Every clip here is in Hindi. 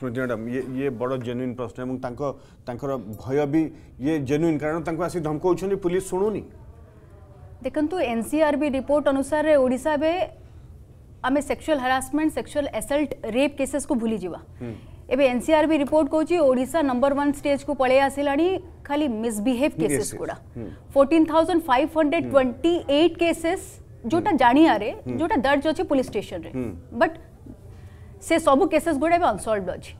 ସ୍ମୃତି ମ୍ୟାଡ଼ାମ୍ ଇଏ ଇଏ ବଡ଼ ଜେନ୍ୟୁନ୍ ପ୍ରଶ୍ନ ଏବଂ ତାଙ୍କ ତାଙ୍କର ଭୟ ବି ଇଏ ଜେନ୍ୟୁନ୍ କାରଣ ତାଙ୍କୁ ଆସି ଧମକାଉଛନ୍ତି ପୁଲିସ୍ ଶୁଣୁନି ଦେଖନ୍ତୁ ଏନ୍ସିଆର୍ବି ରିପୋର୍ଟ ଅନୁସାରେ ଓଡ଼ିଶା ଏବେ ଆମେ sexual harassment sexual assault rape କେସେସ୍କୁ ଭୁଲିଯିବା ଏବେ ଏନ୍ସିଆର୍ବି ରିପୋର୍ଟ କହୁଛି ଓଡ଼ିଶା ନମ୍ବର ୱାନ୍ ଷ୍ଟେଜ୍କୁ ପଳେଇ ଆସିଲାଣି ଖାଲି ମିସ୍ବିହେଭ୍ କେସେସ୍ ଗୁଡ଼ା fourteen thousand five hundred twenty eight cases ଯେଉଁଟା ଜାଣିଆରେ ଯେଉଁଟା ଦର୍ଜ ଅଛି ପୋଲିସ୍ ଷ୍ଟେସନରେ ବଟ୍ से सब केसेस गुड़ा भी अनसल्व अच्छे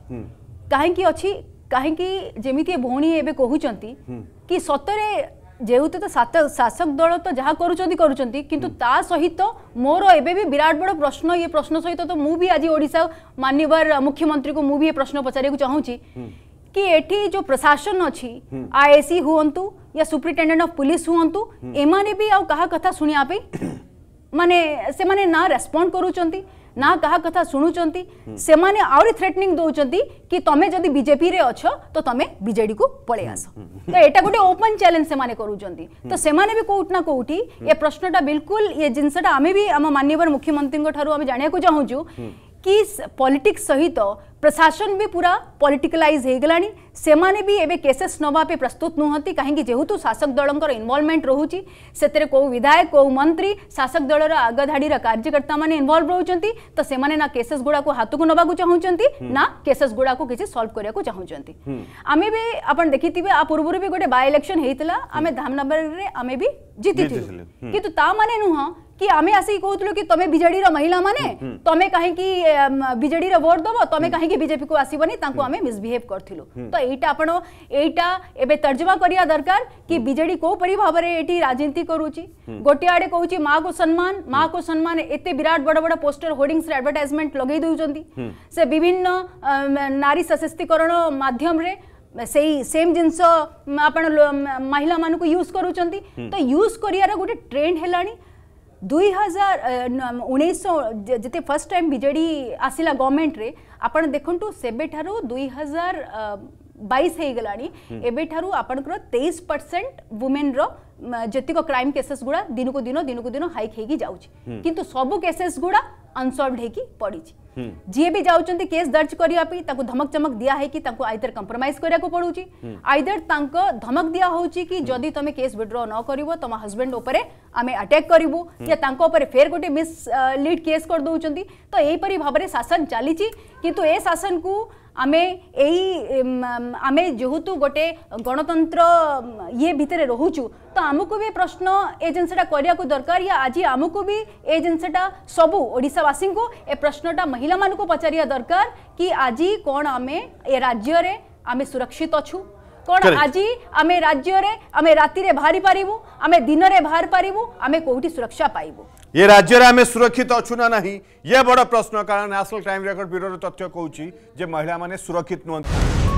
कहीं अच्छी कहीं जमी भी एवं कहूँ कि सतरे जेहेतु तो शासक दल तो जहाँ करा हम्म। सहित तो मोर एवं विराट बड़ प्रश्न ये प्रश्न सहित तो मुझे आज ओडा मानव मुख्यमंत्री को मुझे ये प्रश्न पचारे चाहूँगी हम्म। कि ये जो प्रशासन अच्छी आई आईएसी हूँ या सुप्रिटेडेन्ट अफ पुलिस हूँ एम भी आता शुणापी मानने से मैंने ना रेस्पंड करूँ ना क्या कथा शुणुंट से आहरी थ्रेटनिंग कि तुम्हें जदि बीजेपी अच तो तुम्हें बजे को पलि आस हम्म, हम्म, हम्म। तो यहाँ गोटे ओपन चैलेंज से करते तो से कौटना कौटि ये प्रश्नटा बिल्कुल ये जिनसटा आम भी आम मानव मुख्यमंत्री ठार्वे चाहूँ कि पॉलिटिक्स सहित प्रशासन भी पूरा पॉलिटिकलाइज से माने भी एवं केसेस नवापे प्रस्तुत नुहति कहीं जेहेतु शासक दल इनवल्वमेंट रोच से कौ विधायक कौ मंत्री शासक दल आगधाड़ी कार्यकर्ता मैंने इनवल्व रोच तो से ना केसेस गुड़ाक हाथ को नाक चाहते हम्म। ना केसेस गुड़ाक किसी सल्व करने को चाहते हम्म। आम भी आप थे आ पूर्व भी गोटे बाय इलेक्शन होता आम हम्म। धामनगर में आम भी जीति कि नुह कि आमे आसी कोतलो कि तमे बिजेडी रो महिला माने हम्म, हम्म। तमे काहे कि बिजेडी रो वोट दबो तमे हम्म। काहे कि बीजेपी को आसीबनी तांको आमे मिसबिहेव करथिलो तो एटा आपनो एटा एबे तर्जमा करिया दरकार कि बिजेडी को परिभावरे एटी राजनीति करूची गोटी आडे कहूची मां को सम्मान मां को सम्मान एते विराट बड बड पोस्टर होर्डिंग्स रे एडवर्टाइजमेंट लगे दउ जोंदी से विभिन्न नारी सशक्तिकरण माध्यम रे सही सेम जिनस महिला मान यूज करूँ तो यूज गोटे ट्रेंड है दुई हजार उन्नीस जिते फर्स्ट टाइम विजेडी आसला गवर्नमेंट रे आप देखु से दुई हजार बैस होगा तेईस परसेंट वुमेन रतिक क्राइम केसेस गुड़ा दिन को दिन दिन को दिन हाइक हो सब केसेस गुड़ा अनसल्वड हो पड़ी हम्म। जी भी जाऊँच केस दर्ज करने धमक चमक दिया कि आईदर कंप्रोमाइज कराक पड़ूँ आईदर धमक दिया हो कि जदि हम्म। तुम केस विड्र न कर तुम हजबैंड आम आटाक् या फेर गोटे मिस लिड केस कर दौरान तो यहीपरि भाव में शासन चली कितु ए शासन को आम यही आम जेहेतु गोटे गणतंत्र ये भितर रोचु तो आमको भी प्रश्न ए जिनटा करने को दरकार या आज आमको भी ए जिनटा सबू ओडावासी को ए प्रश्नटा महिलाମାନଙ୍କୁ ପଚାରିବା ଦରକାର କି ଆଜି କ'ଣ ଆମେ ଏ ରାଜ୍ୟରେ ଆମେ ସୁରକ୍ଷିତ ଅଛୁ କ'ଣ ଆଜି ଆମେ ରାଜ୍ୟରେ ଆମେ ରାତିରେ ବାହାରି ପାରିବୁ ଆମେ ଦିନରେ ବାହାରି ପାରିବୁ ଆମେ କୋଉଠି ସୁରକ୍ଷା ପାଇବୁ ଏ ରାଜ୍ୟରେ ଆମେ ସୁରକ୍ଷିତ ଅଛୁ ନା ନାହିଁ ଇଏ ବଡ଼ ପ୍ରଶ୍ନ କାରଣ ନ୍ୟାସନାଲ୍ କ୍ରାଇମ୍ ରେକର୍ଡ ବ୍ୟୁରୋର ତଥ୍ୟ କହୁଛି ଯେ ମହିଳାମାନେ ସୁରକ୍ଷିତ ନୁହନ୍ତି